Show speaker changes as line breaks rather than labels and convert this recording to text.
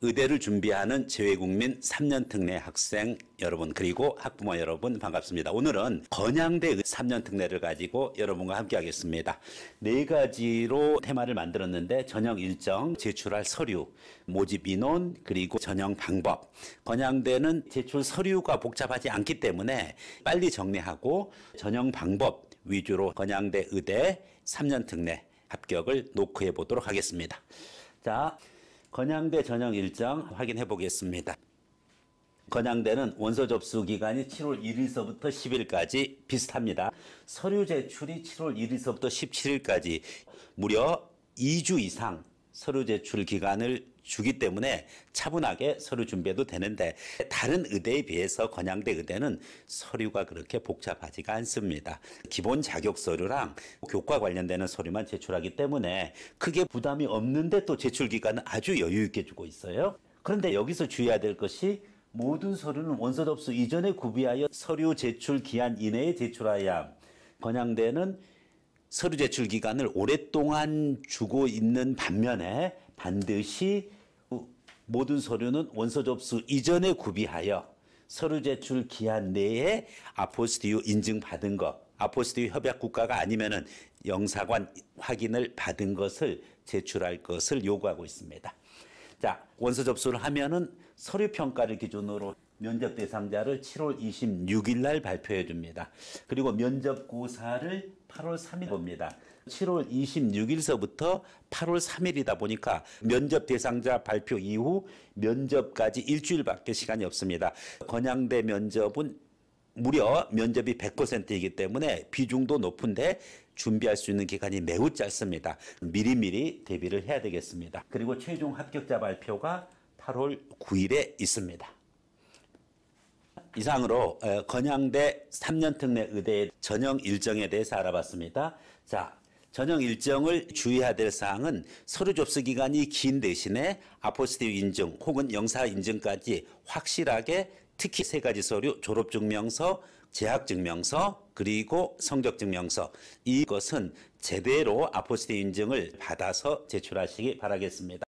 의대를 준비하는 재외국민 3년 특례 학생 여러분 그리고 학부모 여러분 반갑습니다. 오늘은 건양대 3년 특례를 가지고 여러분과 함께 하겠습니다. 네 가지로 테마를 만들었는데 전형 일정, 제출할 서류, 모집 인원, 그리고 전형 방법. 건양대는 제출 서류가 복잡하지 않기 때문에 빨리 정리하고 전형 방법 위주로 건양대 의대 3년 특례 합격을 노크해 보도록 하겠습니다. 자, 건양대 전형 일정 확인해 보겠습니다. 건양대는 원서 접수 기간이 7월 1일서부터 10일까지 비슷합니다. 서류 제출이 7월 1일서부터 17일까지 무려 2주 이상 서류 제출 기간을 주기 때문에 차분하게 서류 준비해도 되는데 다른 의대에 비해서 건양대 의대는 서류가 그렇게 복잡하지가 않습니다. 기본 자격 서류랑 교과 관련되는 서류만 제출하기 때문에 크게 부담이 없는데 또 제출 기간은 아주 여유 있게 주고 있어요. 그런데 여기서 주의해야 될 것이 모든 서류는 원서 접수 이전에 구비하여 서류 제출 기한 이내에 제출하여야 건양대는 서류 제출 기간을 오랫동안 주고 있는 반면에 반드시 모든 서류는 원서 접수 이전에 구비하여 서류 제출 기한 내에 아포스티유 인증 받은 것, 아포스티유 협약 국가가 아니면은 영사관 확인을 받은 것을 제출할 것을 요구하고 있습니다. 자, 원서 접수를 하면은 서류 평가를 기준으로 면접 대상자를 7월 26일 날 발표해 줍니다. 그리고 면접고사를 8월 3일 봅니다. 7월 26일서부터 8월 3일이다 보니까 면접 대상자 발표 이후 면접까지 일주일밖에 시간이 없습니다. 건양대 면접은 무려 면접이 100%이기 때문에 비중도 높은데 준비할 수 있는 기간이 매우 짧습니다. 미리미리 대비를 해야 되겠습니다. 그리고 최종 합격자 발표가 8월 9일에 있습니다. 이상으로 어, 건양대 3년 특례 의대의 전형 일정에 대해서 알아봤습니다. 자, 전형 일정을 주의해야 될 사항은 서류 접수 기간이 긴 대신에 아포스티브 인증 혹은 영사 인증까지 확실하게 특히 세 가지 서류 졸업증명서, 재학증명서, 그리고 성적증명서 이것은 제대로 아포스티 인증을 받아서 제출하시기 바라겠습니다.